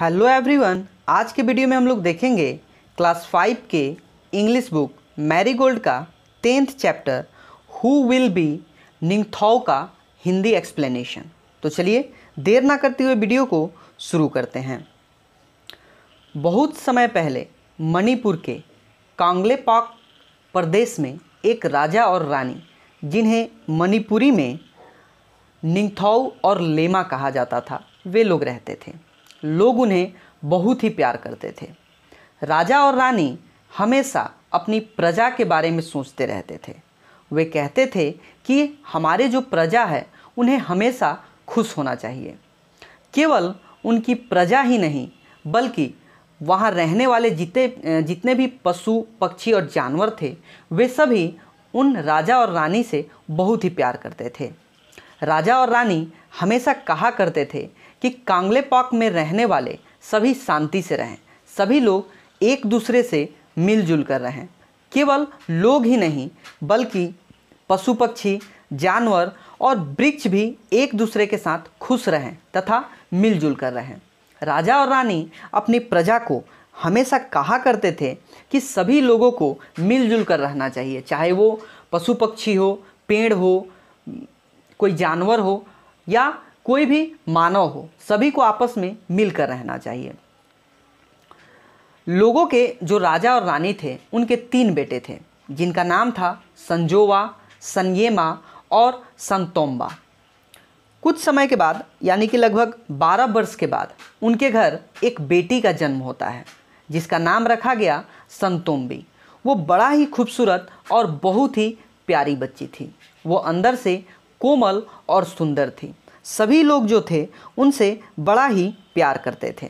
hello everyone आज के video में हम लोग देखेंगे क्लास फाइव के इंग्लिश बुक मैरी गोल्ड का tenth chapter who will be Ningthou का हिंदी एक्सप्लेनेशन तो चलिए देर ना करते हुए वीडियो को शुरू करते हैं बहुत समय पहले मणिपुर के कांगलेपाक पाक प्रदेश में एक राजा और रानी जिन्हें मणिपुरी में निंगथाओ और लेमा कहा जाता था वे लोग रहते थे लोग उन्हें बहुत ही प्यार करते थे राजा और रानी हमेशा अपनी प्रजा के बारे में सोचते रहते थे वे कहते थे कि हमारे जो प्रजा है उन्हें हमेशा खुश होना चाहिए केवल उनकी प्रजा ही नहीं बल्कि वहाँ रहने वाले जितने जितने भी पशु पक्षी और जानवर थे वे सभी उन राजा और रानी से बहुत ही प्यार करते थे राजा और रानी हमेशा कहा करते थे कि कांगले पाक में रहने वाले सभी शांति से रहें सभी लोग एक दूसरे से मिलजुल कर रहें केवल लोग ही नहीं बल्कि पशु पक्षी जानवर और वृक्ष भी एक दूसरे के साथ खुश रहें तथा मिलजुल कर रहें राजा और रानी अपनी प्रजा को हमेशा कहा करते थे कि सभी लोगों को मिलजुल कर रहना चाहिए चाहे वो पशु पक्षी हो पेड़ हो कोई जानवर हो या कोई भी मानव हो सभी को आपस में मिलकर रहना चाहिए लोगों के जो राजा और रानी थे उनके तीन बेटे थे जिनका नाम था संजोवा सनयेमा और संतोम्बा कुछ समय के बाद यानी कि लगभग 12 वर्ष के बाद उनके घर एक बेटी का जन्म होता है जिसका नाम रखा गया संतोम्बी वो बड़ा ही खूबसूरत और बहुत ही प्यारी बच्ची थी वो अंदर से कोमल और सुंदर थी सभी लोग जो थे उनसे बड़ा ही प्यार करते थे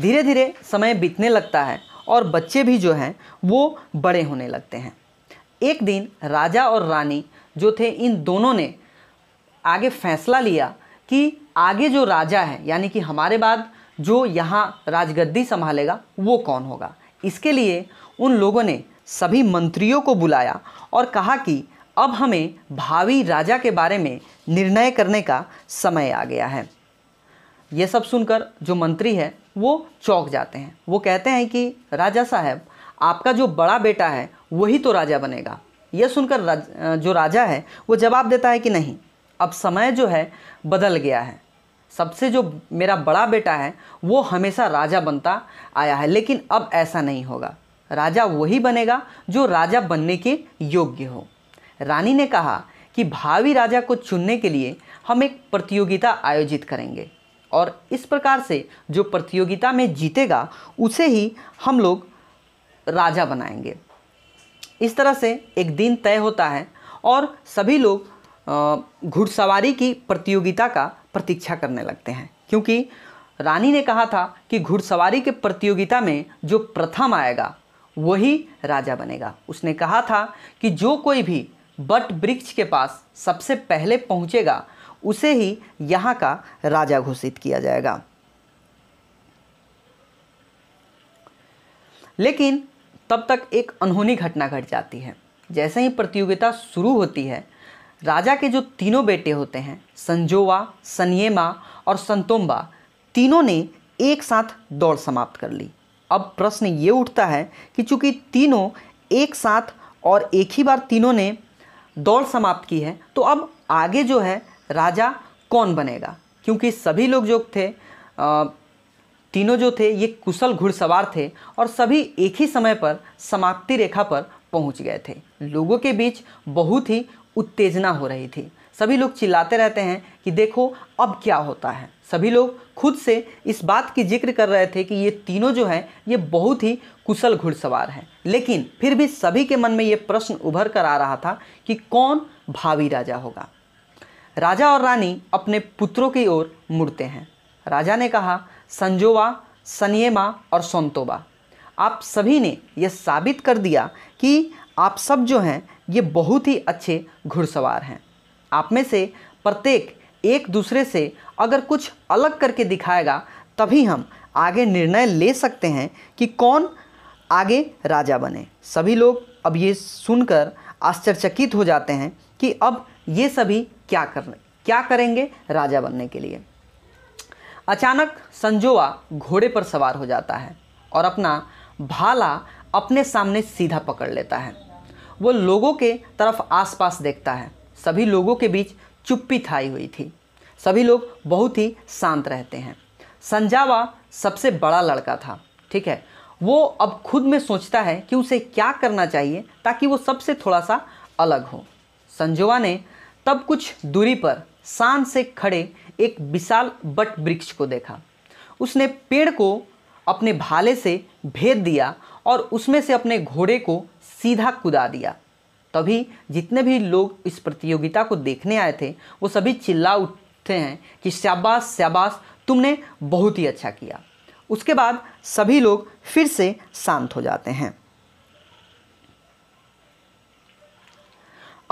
धीरे धीरे समय बीतने लगता है और बच्चे भी जो हैं वो बड़े होने लगते हैं एक दिन राजा और रानी जो थे इन दोनों ने आगे फैसला लिया कि आगे जो राजा है यानी कि हमारे बाद जो यहाँ राजगद्दी संभालेगा वो कौन होगा इसके लिए उन लोगों ने सभी मंत्रियों को बुलाया और कहा कि अब हमें भावी राजा के बारे में निर्णय करने का समय आ गया है ये सब सुनकर जो मंत्री है वो चौक जाते हैं वो कहते हैं कि राजा साहब आपका जो बड़ा बेटा है वही तो राजा बनेगा यह सुनकर राज, जो राजा है वो जवाब देता है कि नहीं अब समय जो है बदल गया है सबसे जो मेरा बड़ा बेटा है वो हमेशा राजा बनता आया है लेकिन अब ऐसा नहीं होगा राजा वही बनेगा जो राजा बनने के योग्य हो रानी ने कहा कि भावी राजा को चुनने के लिए हम एक प्रतियोगिता आयोजित करेंगे और इस प्रकार से जो प्रतियोगिता में जीतेगा उसे ही हम लोग राजा बनाएंगे इस तरह से एक दिन तय होता है और सभी लोग घुड़सवारी की प्रतियोगिता का प्रतीक्षा करने लगते हैं क्योंकि रानी ने कहा था कि घुड़सवारी के प्रतियोगिता में जो प्रथम आएगा वही राजा बनेगा उसने कहा था कि जो कोई भी बट वृक्ष के पास सबसे पहले पहुंचेगा उसे ही यहां का राजा घोषित किया जाएगा लेकिन तब तक एक अनहोनी घटना घट जाती है जैसे ही प्रतियोगिता शुरू होती है राजा के जो तीनों बेटे होते हैं संजोवा सनियेमा और संतोम्बा तीनों ने एक साथ दौड़ समाप्त कर ली अब प्रश्न ये उठता है कि चूंकि तीनों एक साथ और एक ही बार तीनों ने दौड़ समाप्त की है तो अब आगे जो है राजा कौन बनेगा क्योंकि सभी लोग जो थे आ, तीनों जो थे ये कुशल घुड़सवार थे और सभी एक ही समय पर समाप्ति रेखा पर पहुंच गए थे लोगों के बीच बहुत ही उत्तेजना हो रही थी सभी लोग चिल्लाते रहते हैं कि देखो अब क्या होता है सभी लोग खुद से इस बात की जिक्र कर रहे थे कि ये तीनों जो हैं ये बहुत ही कुशल घुड़सवार हैं लेकिन फिर भी सभी के मन में ये प्रश्न उभर कर आ रहा था कि कौन भावी राजा होगा राजा और रानी अपने पुत्रों की ओर मुड़ते हैं राजा ने कहा संजोवा सनियमा और सोंतोबा आप सभी ने यह साबित कर दिया कि आप सब जो हैं ये बहुत ही अच्छे घुड़सवार हैं आप में से प्रत्येक एक दूसरे से अगर कुछ अलग करके दिखाएगा तभी हम आगे निर्णय ले सकते हैं कि कौन आगे राजा बने सभी लोग अब ये सुनकर आश्चर्यचकित हो जाते हैं कि अब ये सभी क्या कर क्या करेंगे राजा बनने के लिए अचानक संजोआ घोड़े पर सवार हो जाता है और अपना भाला अपने सामने सीधा पकड़ लेता है वो लोगों के तरफ आसपास देखता है सभी लोगों के बीच चुप्पी थाई हुई थी सभी लोग बहुत ही शांत रहते हैं संजावा सबसे बड़ा लड़का था ठीक है वो अब खुद में सोचता है कि उसे क्या करना चाहिए ताकि वो सबसे थोड़ा सा अलग हो संजोवा ने तब कुछ दूरी पर शान से खड़े एक विशाल बट वृक्ष को देखा उसने पेड़ को अपने भाले से भेद दिया और उसमें से अपने घोड़े को सीधा कुदा दिया तभी जितने भी लोग इस प्रतियोगिता को देखने आए थे वो सभी चिल्ला उठते हैं कि शाबाश शाबाश तुमने बहुत ही अच्छा किया उसके बाद सभी लोग फिर से शांत हो जाते हैं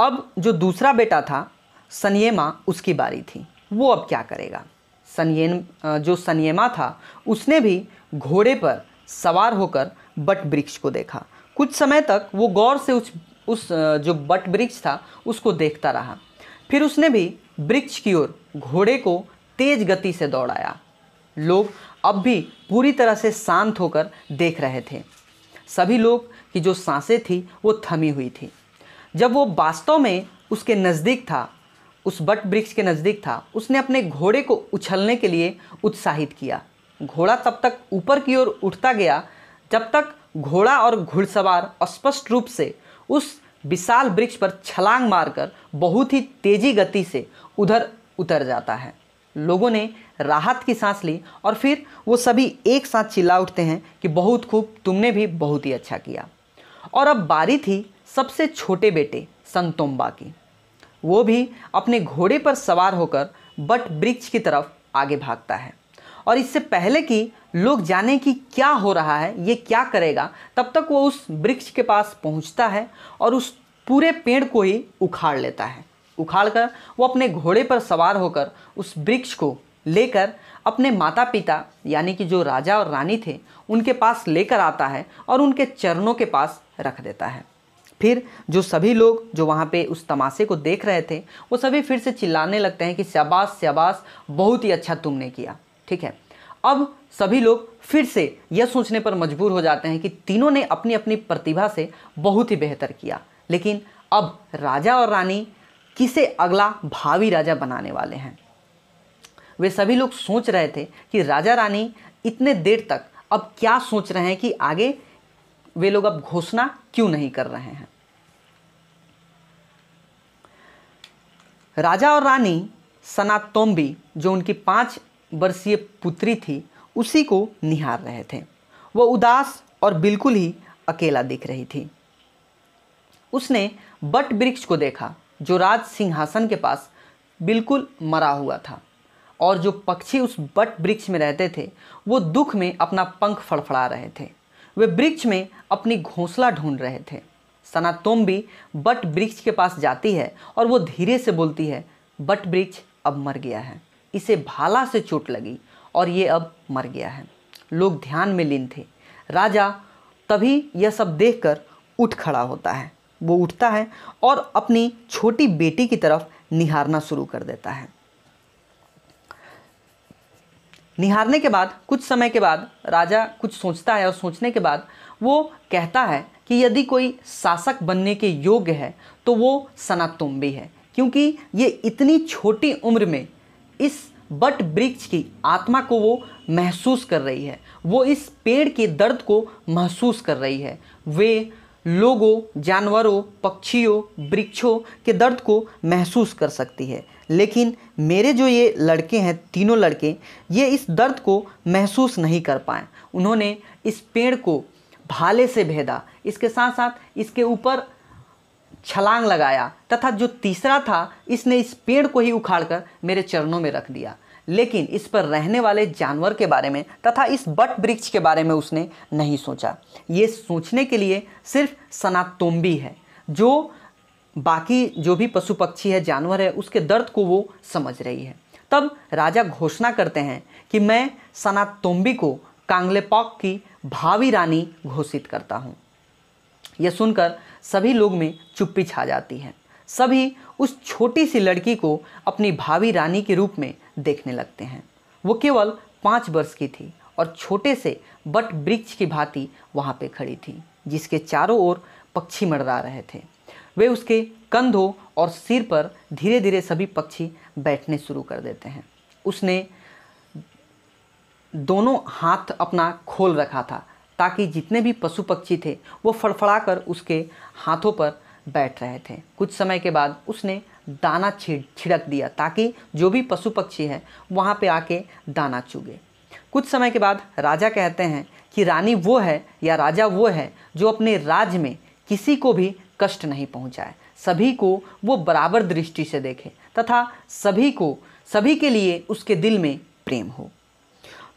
अब जो दूसरा बेटा था सनियमा उसकी बारी थी वो अब क्या करेगा सनियन जो सनियमा था उसने भी घोड़े पर सवार होकर बट वृक्ष को देखा कुछ समय तक वो गौर से उस उस जो बट वृक्ष था उसको देखता रहा फिर उसने भी वृक्ष की ओर घोड़े को तेज गति से दौड़ाया लोग अब भी पूरी तरह से शांत होकर देख रहे थे सभी लोग की जो सांसें थी वो थमी हुई थी जब वो वास्तव में उसके नज़दीक था उस बट वृक्ष के नज़दीक था उसने अपने घोड़े को उछलने के लिए उत्साहित किया घोड़ा तब तक ऊपर की ओर उठता गया जब तक घोड़ा और घुड़सवार स्पष्ट रूप से उस विशाल वृक्ष पर छलांग मारकर बहुत ही तेजी गति से उधर उतर जाता है लोगों ने राहत की सांस ली और फिर वो सभी एक साथ चिल्ला उठते हैं कि बहुत खूब तुमने भी बहुत ही अच्छा किया और अब बारी थी सबसे छोटे बेटे संतोम्बा की वो भी अपने घोड़े पर सवार होकर बट वृक्ष की तरफ आगे भागता है और इससे पहले कि लोग जाने कि क्या हो रहा है ये क्या करेगा तब तक वो उस वृक्ष के पास पहुंचता है और उस पूरे पेड़ को ही उखाड़ लेता है उखाड़ कर वो अपने घोड़े पर सवार होकर उस वृक्ष को लेकर अपने माता पिता यानी कि जो राजा और रानी थे उनके पास लेकर आता है और उनके चरणों के पास रख देता है फिर जो सभी लोग जो वहाँ पे उस तमाशे को देख रहे थे वो सभी फिर से चिल्लाने लगते हैं कि शबाश शबाश बहुत ही अच्छा तुमने किया ठीक है अब सभी लोग फिर से यह सोचने पर मजबूर हो जाते हैं कि तीनों ने अपनी अपनी प्रतिभा से बहुत ही बेहतर किया लेकिन अब राजा और रानी किसे अगला भावी राजा बनाने वाले हैं वे सभी लोग सोच रहे थे कि राजा रानी इतने देर तक अब क्या सोच रहे हैं कि आगे वे लोग अब घोषणा क्यों नहीं कर रहे हैं राजा और रानी सनातोम्बी जो उनकी पांच वर्षीय पुत्री थी उसी को निहार रहे थे वह उदास और बिल्कुल ही अकेला दिख रही थी उसने बट वृक्ष को देखा जो राज सिंहासन के पास बिल्कुल मरा हुआ था और जो पक्षी उस बट वृक्ष में रहते थे वो दुख में अपना पंख फड़फड़ा रहे थे वे वृक्ष में अपनी घोंसला ढूंढ रहे थे सनातोम भी बट वृक्ष के पास जाती है और वो धीरे से बोलती है बट वृक्ष अब मर गया है इसे भाला से चोट लगी और ये अब मर गया है लोग ध्यान में लीन थे राजा तभी यह सब देखकर उठ खड़ा होता है वो उठता है और अपनी छोटी बेटी की तरफ निहारना शुरू कर देता है निहारने के बाद कुछ समय के बाद राजा कुछ सोचता है और सोचने के बाद वो कहता है कि यदि कोई शासक बनने के योग्य है तो वो सनातुम्बी है क्योंकि ये इतनी छोटी उम्र में इस बट वृक्ष की आत्मा को वो महसूस कर रही है वो इस पेड़ के दर्द को महसूस कर रही है वे लोगों जानवरों पक्षियों वृक्षों के दर्द को महसूस कर सकती है लेकिन मेरे जो ये लड़के हैं तीनों लड़के ये इस दर्द को महसूस नहीं कर पाए उन्होंने इस पेड़ को भाले से भेदा इसके साथ साथ इसके ऊपर छलांग लगाया तथा जो तीसरा था इसने इस पेड़ को ही उखाड़कर मेरे चरणों में रख दिया लेकिन इस पर रहने वाले जानवर के बारे में तथा इस बट वृक्ष के बारे में उसने नहीं सोचा ये सोचने के लिए सिर्फ सनातोम्बी है जो बाकी जो भी पशु पक्षी है जानवर है उसके दर्द को वो समझ रही है तब राजा घोषणा करते हैं कि मैं सनातोम्बी को कांगलेपॉक की भावी रानी घोषित करता हूँ यह सुनकर सभी लोग में चुप्पी छा जाती है सभी उस छोटी सी लड़की को अपनी भावी रानी के रूप में देखने लगते हैं वो केवल पाँच वर्ष की थी और छोटे से बट वृक्ष की भांति वहाँ पे खड़ी थी जिसके चारों ओर पक्षी मड़रा रहे थे वे उसके कंधों और सिर पर धीरे धीरे सभी पक्षी बैठने शुरू कर देते हैं उसने दोनों हाथ अपना खोल रखा था ताकि जितने भी पशु पक्षी थे वो फड़फड़ाकर उसके हाथों पर बैठ रहे थे कुछ समय के बाद उसने दाना छिड़ छिड़क दिया ताकि जो भी पशु पक्षी है वहाँ पे आके दाना चुगे कुछ समय के बाद राजा कहते हैं कि रानी वो है या राजा वो है जो अपने राज में किसी को भी कष्ट नहीं पहुँचाए सभी को वो बराबर दृष्टि से देखे तथा सभी को सभी के लिए उसके दिल में प्रेम हो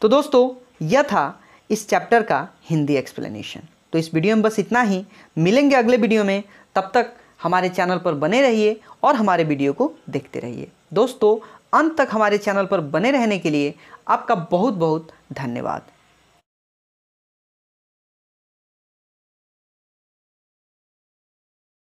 तो दोस्तों यह था इस चैप्टर का हिंदी एक्सप्लेनेशन तो इस वीडियो में बस इतना ही मिलेंगे अगले वीडियो में तब तक हमारे चैनल पर बने रहिए और हमारे वीडियो को देखते रहिए दोस्तों अंत तक हमारे चैनल पर बने रहने के लिए आपका बहुत बहुत धन्यवाद